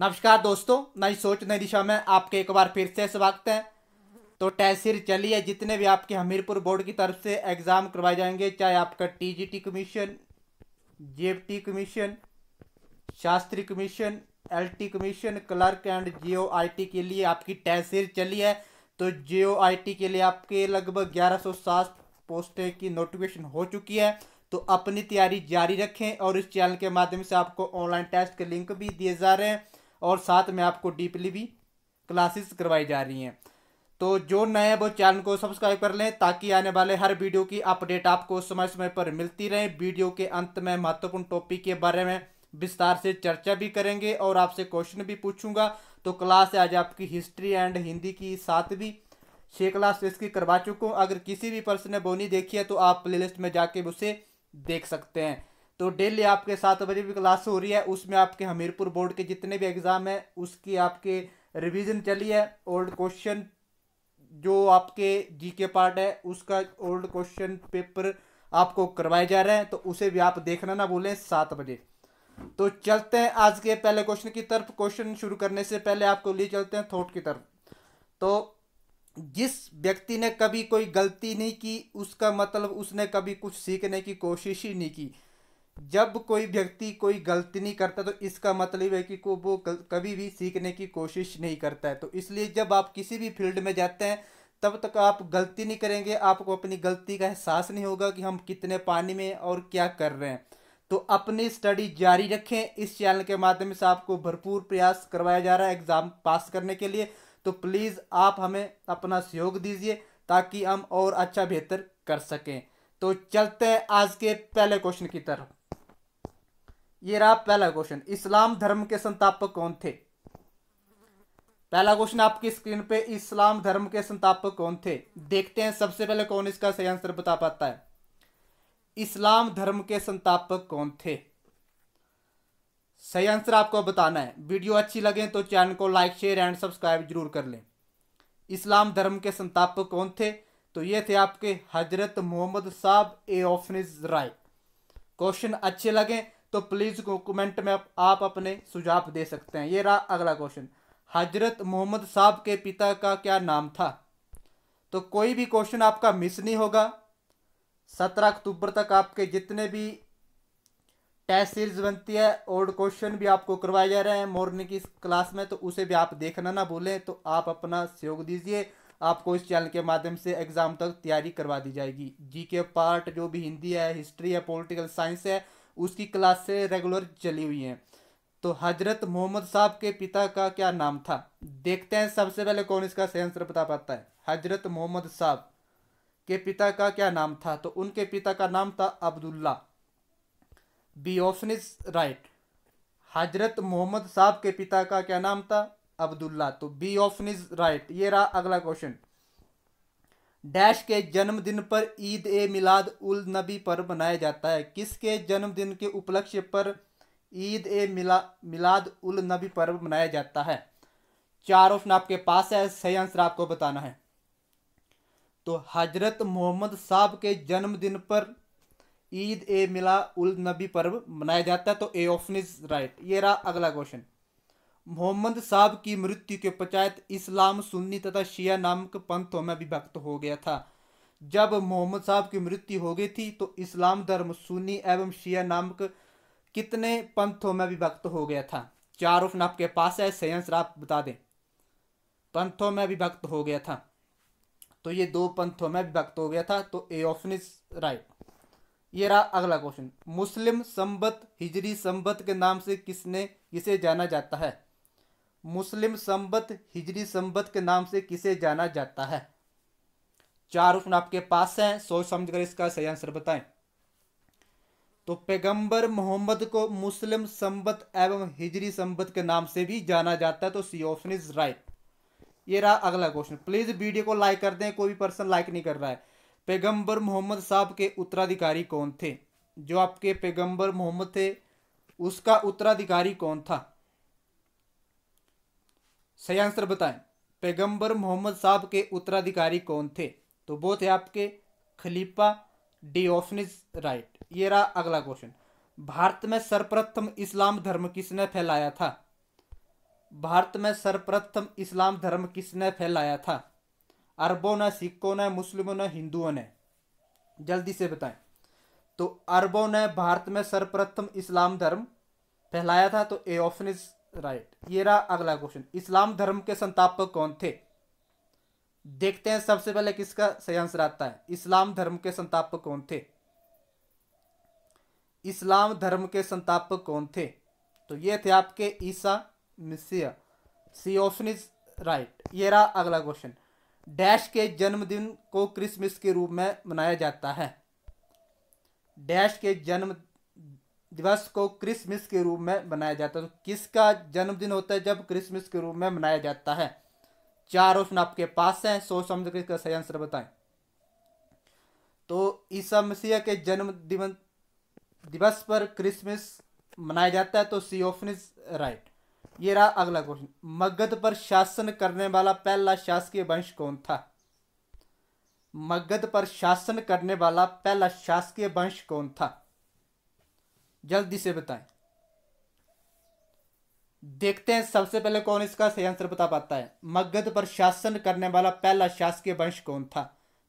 नमस्कार दोस्तों नई सोच नई दिशा में आपके एक बार फिर से स्वागत है तो तहसील चलिए जितने भी आपके हमीरपुर बोर्ड की तरफ से एग्ज़ाम करवाए जाएंगे चाहे आपका TGT commission GFT commission Shastri commission LT commission clerk and GOIT के लिए आपकी तहसील चली है तो जीओआईटी के लिए आपके लगभग ग्यारह सौ सात पोस्टें की नोटिफिकेशन हो चुकी है तो अपनी तैयारी जारी रखें और इस चैनल के माध्यम से आपको ऑनलाइन टेस्ट के लिंक भी दिए जा रहे हैं और साथ में आपको डीपली भी क्लासेस करवाई जा रही हैं तो जो नए हैं वो चैनल को सब्सक्राइब कर लें ताकि आने वाले हर वीडियो की अपडेट आपको समय समय पर मिलती रहे वीडियो के अंत में महत्वपूर्ण टॉपिक के बारे में विस्तार से चर्चा भी करेंगे और आपसे क्वेश्चन भी पूछूंगा तो क्लास आज आपकी हिस्ट्री एंड हिंदी की सातवीं छः क्लास इसकी करवा चुका हूँ अगर किसी भी पर्सन ने बोनी देखी है तो आप प्ले में जाके उसे देख सकते हैं तो डेली आपके सात बजे भी क्लास हो रही है उसमें आपके हमीरपुर बोर्ड के जितने भी एग्ज़ाम हैं उसकी आपके रिवीजन चली है ओल्ड क्वेश्चन जो आपके जीके पार्ट है उसका ओल्ड क्वेश्चन पेपर आपको करवाए जा रहे हैं तो उसे भी आप देखना ना भूलें सात बजे तो चलते हैं आज के पहले क्वेश्चन की तरफ क्वेश्चन शुरू करने से पहले आपको लिए चलते हैं थॉट की तरफ तो जिस व्यक्ति ने कभी कोई गलती नहीं की उसका मतलब उसने कभी कुछ सीखने की कोशिश ही नहीं की जब कोई व्यक्ति कोई गलती नहीं करता तो इसका मतलब है कि को वो कभी भी सीखने की कोशिश नहीं करता है तो इसलिए जब आप किसी भी फील्ड में जाते हैं तब तक आप गलती नहीं करेंगे आपको अपनी गलती का एहसास नहीं होगा कि हम कितने पानी में और क्या कर रहे हैं तो अपनी स्टडी जारी रखें इस चैनल के माध्यम से आपको भरपूर प्रयास करवाया जा रहा है एग्ज़ाम पास करने के लिए तो प्लीज़ आप हमें अपना सहयोग दीजिए ताकि हम और अच्छा बेहतर कर सकें तो चलते हैं आज के पहले क्वेश्चन की तरफ ये रहा पहला क्वेश्चन इस्लाम धर्म के संतापक कौन थे पहला क्वेश्चन आपकी स्क्रीन पे इस्लाम धर्म के संतापक कौन थे देखते हैं सबसे पहले कौन इसका सही आंसर बता पाता है इस्लाम धर्म के संतापक कौन थे सही आंसर आपको बताना है वीडियो अच्छी लगे तो चैनल को लाइक शेयर एंड सब्सक्राइब जरूर कर लें इस्लाम धर्म के संतापक कौन थे तो ये थे आपके हजरत मोहम्मद साहब ए ऑफनिज राय क्वेश्चन अच्छे लगे तो प्लीज़ कमेंट में आप, अपने सुझाव दे सकते हैं ये रहा अगला क्वेश्चन हजरत मोहम्मद साहब के पिता का क्या नाम था तो कोई भी क्वेश्चन आपका मिस नहीं होगा सत्रह अक्टूबर तक आपके जितने भी टेस्ट सीरीज बनती है और क्वेश्चन भी आपको करवाए जा रहे हैं मॉर्निंग की क्लास में तो उसे भी आप देखना ना भूलें तो आप अपना सहयोग दीजिए आपको इस चैनल के माध्यम से एग्ज़ाम तक तैयारी करवा दी जाएगी जी के पार्ट जो भी हिंदी है हिस्ट्री है पॉलिटिकल साइंस है उसकी क्लासें रेगुलर चली हुई हैं तो हजरत मोहम्मद साहब के पिता का क्या नाम था देखते हैं सबसे पहले कौन इसका सही आंसर बता पाता है हजरत मोहम्मद साहब के पिता का क्या नाम था तो उनके पिता का नाम था Abdullah B option is right Hazrat Muhammad साहब के पिता का क्या नाम था अब्दुल्ला तो बी ऑप्शन इज राइट ये रहा अगला क्वेश्चन डैश के जन्मदिन पर ईद ए मिलाद उल नबी पर्व मनाया जाता है किसके जन्मदिन के उपलक्ष्य पर ईद ए मिला मिलाद उल नबी पर्व मनाया जाता है चार ऑप्शन आपके पास है सही आंसर आपको बताना है तो हजरत मोहम्मद साहब के जन्मदिन पर ईद ए मिला उल नबी पर्व मनाया जाता है तो ए ऑप्शन इज राइट ये रहा अगला क्वेश्चन मोहम्मद साहब की मृत्यु के पश्चात इस्लाम सुन्नी तथा शिया नामक पंथों में विभक्त हो गया था जब मोहम्मद साहब की मृत्यु हो गई थी तो इस्लाम धर्म सुन्नी एवं शिया नामक कितने पंथों में विभक्त हो गया था चार ऑप्शन आपके पास है सही आंसर आप बता दें पंथों में विभक्त हो गया था तो ये दो पंथों में विभक्त हो गया था तो ए ऑप्शन इज राइट ये रहा अगला क्वेश्चन मुस्लिम संबत हिजरी संबत के नाम से किसने इसे जाना जाता है मुस्लिम संबत हिजरी संबत के नाम से किसे जाना जाता है चार ऑप्शन आपके पास हैं सोच समझकर इसका सही आंसर बताएं तो पैगंबर मोहम्मद को मुस्लिम संबत एवं हिजरी संबत के नाम से भी जाना जाता है तो सी ऑप्शन इज राइट ये रहा अगला क्वेश्चन प्लीज़ वीडियो को लाइक कर दें कोई भी पर्सन लाइक नहीं कर रहा है पैगंबर मोहम्मद साहब के उत्तराधिकारी कौन थे जो आपके पैगंबर मोहम्मद थे उसका उत्तराधिकारी कौन था सही आंसर बताएं पैगंबर मोहम्मद साहब के उत्तराधिकारी कौन थे तो वो थे आपके खलीफा डिओफनिस राइट ये रहा अगला क्वेश्चन भारत में सर्वप्रथम इस्लाम धर्म किसने फैलाया था भारत में सर्वप्रथम इस्लाम धर्म किसने फैलाया था अरबों ने सिखों ने मुस्लिमों ने हिंदुओं ने जल्दी से बताएं तो अरबों ने भारत में सर्वप्रथम इस्लाम धर्म फैलाया था तो एफनिस राइट ये रहा अगला क्वेश्चन इस्लाम धर्म के संतापक कौन थे देखते हैं सबसे पहले किसका सही आंसर आता है इस्लाम धर्म के संतापक कौन थे इस्लाम धर्म के संतापक कौन थे तो ये थे आपके ईसा मिसिया सी ऑप्शन इज राइट ये रहा अगला क्वेश्चन डैश के जन्मदिन को क्रिसमस के रूप में मनाया जाता है डैश के जन्म दिवस को क्रिसमस के रूप में मनाया जाता है तो किसका जन्मदिन होता है जब क्रिसमस के रूप में मनाया जाता है चार ऑप्शन आपके पास हैं सोच समझ कर इसका सही आंसर बताएं तो ईसा मसीह के जन्म दिवस पर क्रिसमस मनाया जाता है तो सी ऑप्शन इज राइट ये रहा अगला क्वेश्चन मगध पर शासन करने वाला पहला शासकीय वंश कौन था मगध पर शासन करने वाला पहला शासकीय वंश कौन था जल्दी से बताएं देखते हैं सबसे पहले कौन इसका सही आंसर बता पाता है मगध पर शासन करने वाला पहला शासकीय वंश कौन था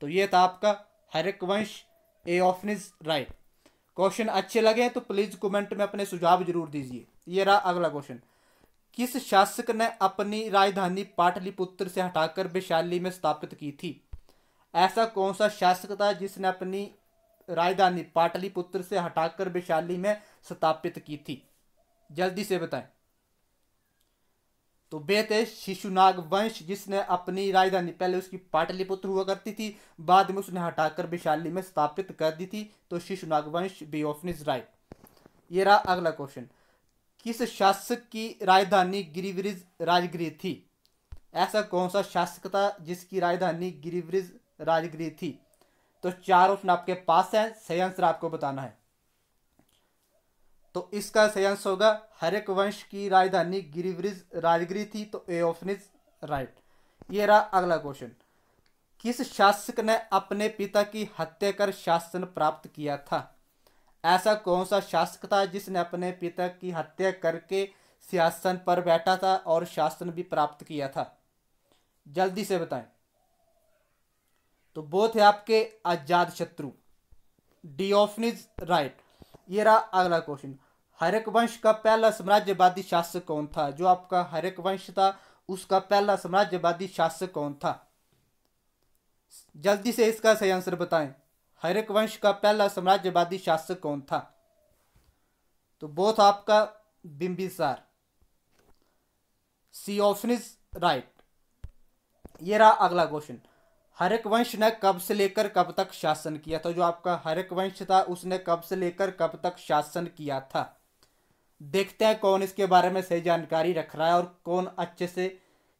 तो ये था आपका हरक वंश ए ऑफनिज राइट क्वेश्चन अच्छे लगे हैं तो प्लीज़ कमेंट में अपने सुझाव जरूर दीजिए ये रहा अगला क्वेश्चन किस शासक ने अपनी राजधानी पाटलिपुत्र से हटाकर वैशाली में स्थापित की थी ऐसा कौन सा शासक था जिसने अपनी राजधानी पाटलिपुत्र से हटाकर वैशाली में स्थापित की थी जल्दी से बताएं तो वे थे शिशुनाग वंश जिसने अपनी राजधानी पहले उसकी पाटलिपुत्र हुआ करती थी बाद में उसने हटाकर वैशाली में स्थापित कर दी थी तो शिशुनाग वंश बी ऑफ इज राइट ये रहा अगला क्वेश्चन किस शासक की राजधानी गिरिवरिज राजगिरी थी ऐसा कौन सा शासक था जिसकी राजधानी गिरिवरिज राजगिरी थी तो चार ऑप्शन आपके पास है सही आंसर आपको बताना है तो इसका सही आंसर होगा हरेक वंश की राजधानी गिरिवृज राजगिरी थी तो ए ऑप्शन इज राइट ये रहा अगला क्वेश्चन किस शासक ने अपने पिता की हत्या कर शासन प्राप्त किया था ऐसा कौन सा शासक था जिसने अपने पिता की हत्या करके सिंहासन पर बैठा था और शासन भी प्राप्त किया था जल्दी से बताएं तो वो थे आपके आजाद शत्रु डिओफनिज राइट ये रहा अगला क्वेश्चन हरक वंश का पहला साम्राज्यवादी शासक कौन था जो आपका हरक वंश था उसका पहला साम्राज्यवादी शासक कौन था जल्दी से इसका सही आंसर बताएं हरक वंश का पहला साम्राज्यवादी शासक कौन था तो वो था आपका Bimbisara C option is right ये रहा अगला क्वेश्चन हरक वंश ने कब से लेकर कब तक शासन किया था जो आपका हरक वंश था उसने कब से लेकर कब तक शासन किया था देखते हैं कौन इसके बारे में सही जानकारी रख रहा है और कौन अच्छे से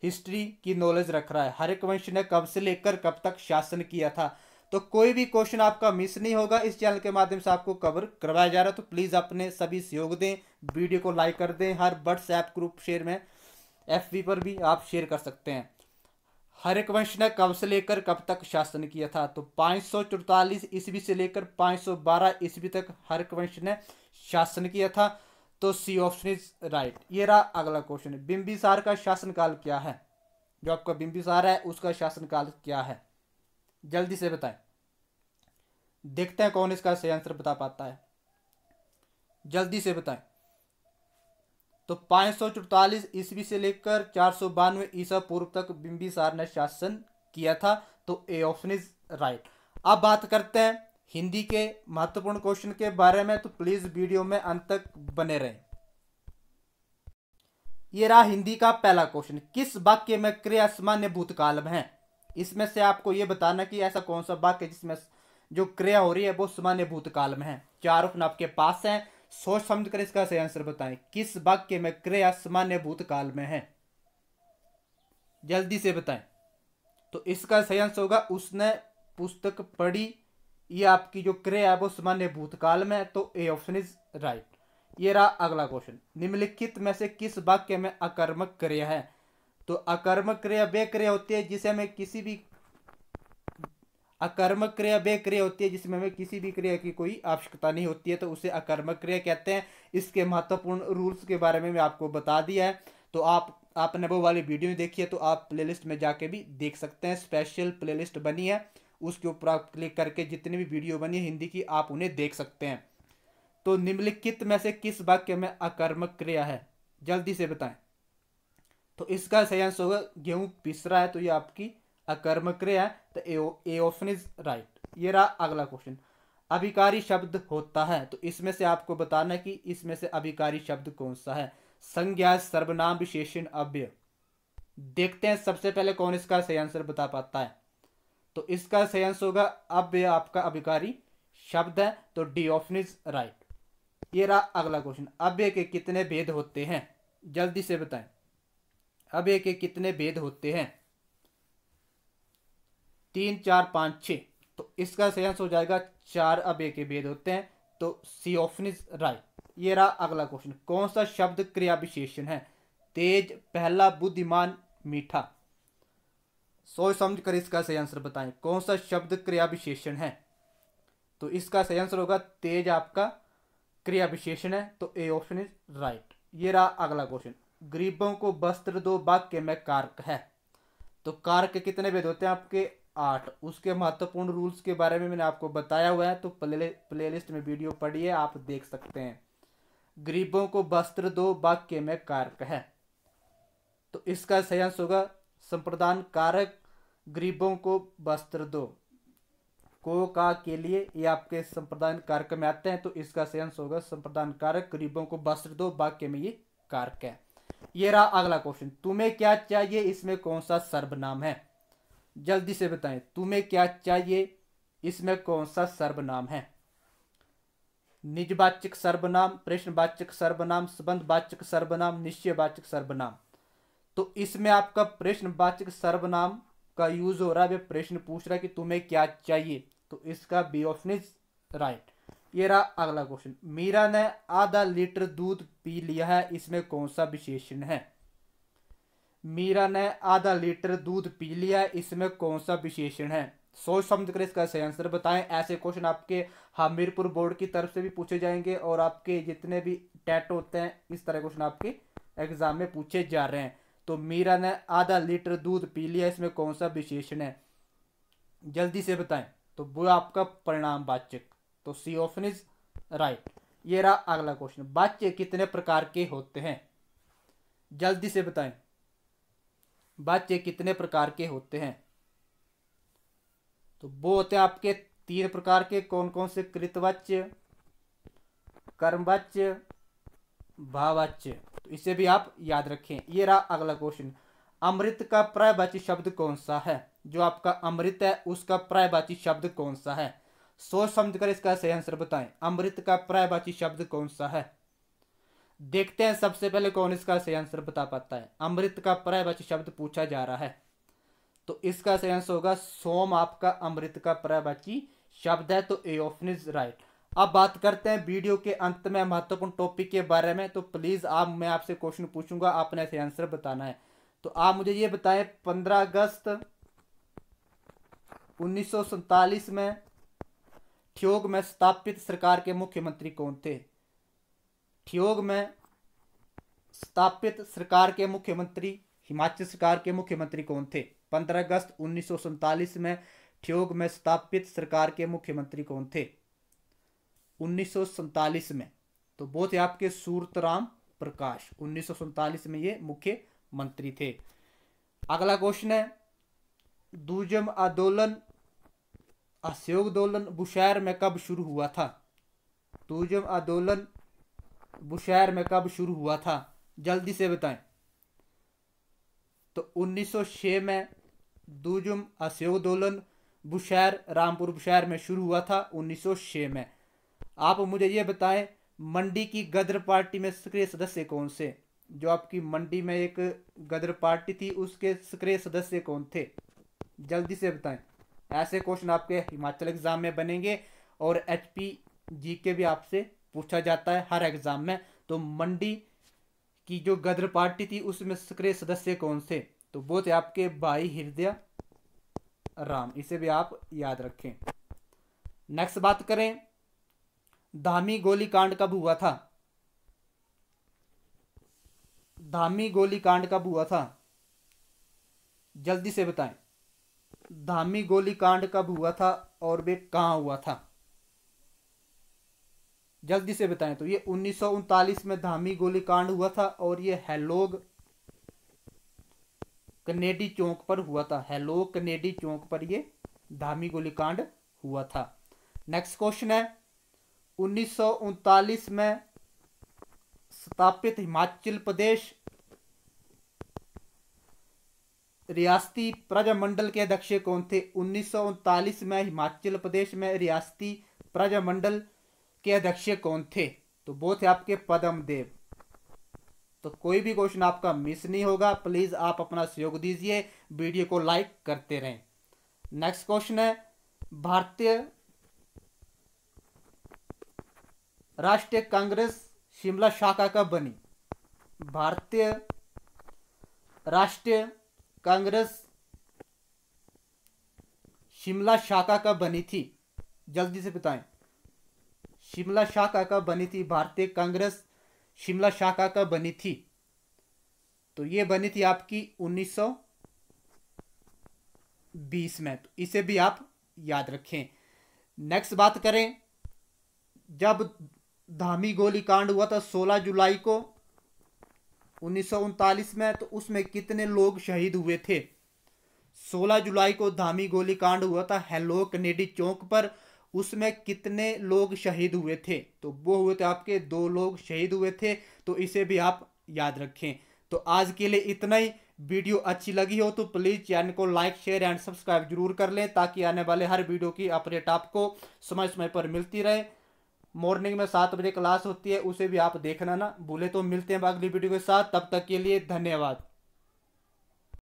हिस्ट्री की नॉलेज रख रहा है हरक वंश ने कब से लेकर कब तक शासन किया था तो कोई भी क्वेश्चन आपका मिस नहीं होगा इस चैनल के माध्यम से आपको कवर करवाया जा रहा है तो प्लीज़ अपने सभी सहयोग दें वीडियो को लाइक कर दें हर व्हाट्सएप ग्रुप शेयर में एफ पर भी आप शेयर कर सकते हैं हरिकवंश ने कब से लेकर कब तक शासन किया था तो पाँच ईस्वी से लेकर 512 ईस्वी तक हरिकवंश ने शासन किया था तो सी ऑप्शन इज राइट ये रहा अगला क्वेश्चन बिंबिसार का शासनकाल क्या है जो आपका बिंबिसार है उसका शासनकाल क्या है जल्दी से बताएं देखते हैं कौन इसका सही आंसर बता पाता है जल्दी से बताएं तो पाँच सौ ईस्वी से लेकर चार सौ बानवे ईसा पूर्व तक बिंबिसार ने शासन किया था तो ए ऑप्शन इज राइट अब बात करते हैं हिंदी के महत्वपूर्ण क्वेश्चन के बारे में तो प्लीज़ वीडियो में अंत तक बने रहें ये रहा हिंदी का पहला क्वेश्चन किस वाक्य में क्रिया सामान्य भूतकाल में है इसमें से आपको यह बताना कि ऐसा कौन सा वाक्य जिसमें जो क्रिया हो रही है वो सामान्य भूतकाल में है चार ऑप्शन आपके पास हैं सोच समझ कर इसका सही आंसर बताएं किस वाक्य में क्रिया सामान्य भूतकाल में है जल्दी से बताएं तो इसका सही आंसर होगा उसने पुस्तक पढ़ी ये आपकी जो क्रिया है वो सामान्य भूतकाल में तो ए ऑप्शन इज राइट ये रहा अगला क्वेश्चन निम्नलिखित में से किस वाक्य में अकर्मक क्रिया है तो अकर्मक क्रिया वे क्रिया होती है जिसे हमें किसी भी अकर्मक क्रिया वे क्रिया होती है जिसमें हमें किसी भी क्रिया की कोई आवश्यकता नहीं होती है तो उसे अकर्मक क्रिया कहते हैं इसके महत्वपूर्ण रूल्स के बारे में मैं आपको बता दिया है तो आप आपने वो वाली वीडियो देखी है तो आप प्लेलिस्ट में जाके भी देख सकते हैं स्पेशल प्लेलिस्ट बनी है उसके ऊपर आप क्लिक करके जितनी भी वीडियो बनी है हिंदी की आप उन्हें देख सकते हैं तो निम्नलिखित में से किस वाक्य में अकर्मक क्रिया है जल्दी से बताएं तो इसका सही आंसर होगा गेहूँ पिस रहा है तो ये आपकी अकर्म क्रिया तो ए ऑप्शन इज राइट ये रहा अगला क्वेश्चन अभिकारी शब्द होता है तो इसमें से आपको बताना है कि इसमें से अभिकारी शब्द कौन सा है संज्ञा सर्वनाम विशेषण अव्य देखते हैं सबसे पहले कौन इसका सही आंसर बता पाता है तो इसका सही आंसर होगा अव्य आपका अभिकारी शब्द है तो डी ऑप्शन इज राइट ये रहा अगला क्वेश्चन अव्य के कितने भेद होते हैं जल्दी से बताएं अव्य के कितने भेद होते हैं तीन चार पाँच छः तो इसका सही आंसर हो जाएगा चार अबे के भेद होते हैं तो सी ऑप्शन इज राइट ये रहा अगला क्वेश्चन कौन सा शब्द क्रिया विशेषण है तेज पहला बुद्धिमान मीठा सोच समझ कर इसका सही आंसर बताएं कौन सा शब्द क्रिया विशेषण है तो इसका सही आंसर होगा तेज आपका क्रिया विशेषण है तो ए ऑप्शन इज राइट ये रहा अगला क्वेश्चन गरीबों को वस्त्र दो वाक्य में कारक है तो कारक कितने भेद होते हैं आपके आठ उसके महत्वपूर्ण रूल्स के बारे में मैंने आपको बताया हुआ है तो प्ले प्लेलिस्ट में वीडियो पढ़िए आप देख सकते हैं गरीबों को वस्त्र दो वाक्य में कारक है तो इसका सही आंसर होगा संप्रदान कारक गरीबों को वस्त्र दो को का के लिए ये आपके संप्रदान कारक में आते हैं तो इसका सही आंसर होगा संप्रदान कारक गरीबों को वस्त्र दो वाक्य में ये कारक है ये रहा अगला क्वेश्चन तुम्हें क्या चाहिए इसमें कौन सा सर्वनाम है जल्दी से बताएं तुम्हें क्या चाहिए इसमें कौन सा सर्वनाम है निजवाचक सर्वनाम प्रश्नवाचक सर्वनाम संबंधवाचक सर्वनाम निश्चयवाचक सर्वनाम तो इसमें आपका प्रश्नवाचक सर्वनाम का यूज हो रहा है प्रश्न पूछ रहा है कि तुम्हें क्या चाहिए तो इसका बी ऑप्शन इज राइट ये रहा अगला क्वेश्चन मीरा ने आधा लीटर दूध पी लिया है इसमें कौन सा विशेषण है मीरा ने आधा लीटर दूध पी लिया इसमें कौन सा विशेषण है सोच समझ कर इसका सही आंसर बताएं ऐसे क्वेश्चन आपके हमीरपुर बोर्ड की तरफ से भी पूछे जाएंगे और आपके जितने भी टेट होते हैं इस तरह क्वेश्चन आपके एग्जाम में पूछे जा रहे हैं तो मीरा ने आधा लीटर दूध पी लिया इसमें कौन सा विशेषण है जल्दी से बताएं तो वो आपका परिणाम वाच्य तो सी ऑप्शन इज राइट ये रहा अगला क्वेश्चन वाच्य कितने प्रकार के होते हैं जल्दी से बताएं बच्चे कितने प्रकार के होते हैं तो वो होते हैं आपके तीन प्रकार के कौन कौन से कृतवाच्य कर्मवाच्य भावाच्य तो इसे भी आप याद रखें ये रहा अगला क्वेश्चन अमृत का प्रायवाची शब्द कौन सा है जो आपका अमृत है उसका प्रायवाची शब्द कौन सा है सोच समझकर इसका सही आंसर बताएं अमृत का प्रायवाची शब्द कौन सा है देखते हैं सबसे पहले कौन इसका सही आंसर बता पाता है अमृत का पर्यायवाची शब्द पूछा जा रहा है तो इसका सही आंसर होगा सोम आपका अमृत का पर्यायवाची शब्द है तो ए ऑप्शन इज राइट अब बात करते हैं वीडियो के अंत में महत्वपूर्ण टॉपिक के बारे में तो प्लीज़ आप मैं आपसे क्वेश्चन पूछूंगा आपने ऐसे आंसर बताना है तो आप मुझे ये बताएं पंद्रह अगस्त उन्नीस में ठियोग में स्थापित सरकार के मुख्यमंत्री कौन थे ठियोग में स्थापित सरकार के मुख्यमंत्री हिमाचल सरकार के मुख्यमंत्री कौन थे पंद्रह अगस्त उन्नीस में ठियोग में स्थापित सरकार के मुख्यमंत्री कौन थे उन्नीस में तो बहुत है आपके सूरतराम प्रकाश उन्नीस में ये मुख्यमंत्री थे अगला क्वेश्चन है दूजम आंदोलन असहयोग आंदोलन बुशैर में कब शुरू हुआ था दूजम आंदोलन बुशहर में कब शुरू हुआ था जल्दी से बताएं तो 1906 में दूजुम असोदोलन बुशहर रामपुर बुशहर में शुरू हुआ था 1906 में आप मुझे ये बताएं मंडी की गदर पार्टी में सक्रिय सदस्य कौन से जो आपकी मंडी में एक गदर पार्टी थी उसके सक्रिय सदस्य कौन थे जल्दी से बताएं ऐसे क्वेश्चन आपके हिमाचल एग्ज़ाम में बनेंगे और एच पी जी के भी आपसे पूछा जाता है हर एग्ज़ाम में तो मंडी की जो गदर पार्टी थी उसमें सक्रिय सदस्य कौन से तो वो थे आपके भाई हृदय राम इसे भी आप याद रखें नेक्स्ट बात करें धामी गोली कांड कब हुआ था धामी गोली कांड कब हुआ था जल्दी से बताएं धामी गोली कांड कब हुआ था और वे कहाँ हुआ था जल्दी से बताएं तो ये उन्नीस में धामी गोलीकांड हुआ था और ये हेलोग कनेडी चौक पर हुआ था हैलोग कनेडी चौक पर ये धामी गोलीकांड हुआ था नेक्स्ट क्वेश्चन है उन्नीस में स्थापित हिमाचल प्रदेश रियासती प्रजामंडल के अध्यक्ष कौन थे उन्नीस में हिमाचल प्रदेश में रियासती प्रजामंडल मंडल के अध्यक्ष कौन थे तो वो थे आपके पदम देव तो कोई भी क्वेश्चन आपका मिस नहीं होगा प्लीज़ आप अपना सहयोग दीजिए वीडियो को लाइक करते रहें नेक्स्ट क्वेश्चन है भारतीय राष्ट्रीय कांग्रेस शिमला शाखा कब बनी भारतीय राष्ट्रीय कांग्रेस शिमला शाखा कब बनी थी जल्दी से बताएं शिमला शाखा का बनी थी भारतीय कांग्रेस शिमला शाखा का बनी थी तो ये बनी थी आपकी 1920 में तो इसे भी आप याद रखें नेक्स्ट बात करें जब धामी गोली कांड हुआ था 16 जुलाई को उन्नीस में तो उसमें कितने लोग शहीद हुए थे 16 जुलाई को धामी गोली कांड हुआ था हेलो कनेडी चौक पर उसमें कितने लोग शहीद हुए थे तो वो हुए थे आपके दो लोग शहीद हुए थे तो इसे भी आप याद रखें तो आज के लिए इतना ही वीडियो अच्छी लगी हो तो प्लीज़ चैनल को लाइक शेयर एंड सब्सक्राइब जरूर कर लें ताकि आने वाले हर वीडियो की अपडेट आपको समय समय पर मिलती रहे मॉर्निंग में सात बजे क्लास होती है उसे भी आप देखना ना भूले तो मिलते हैं अगली वीडियो के साथ तब तक के लिए धन्यवाद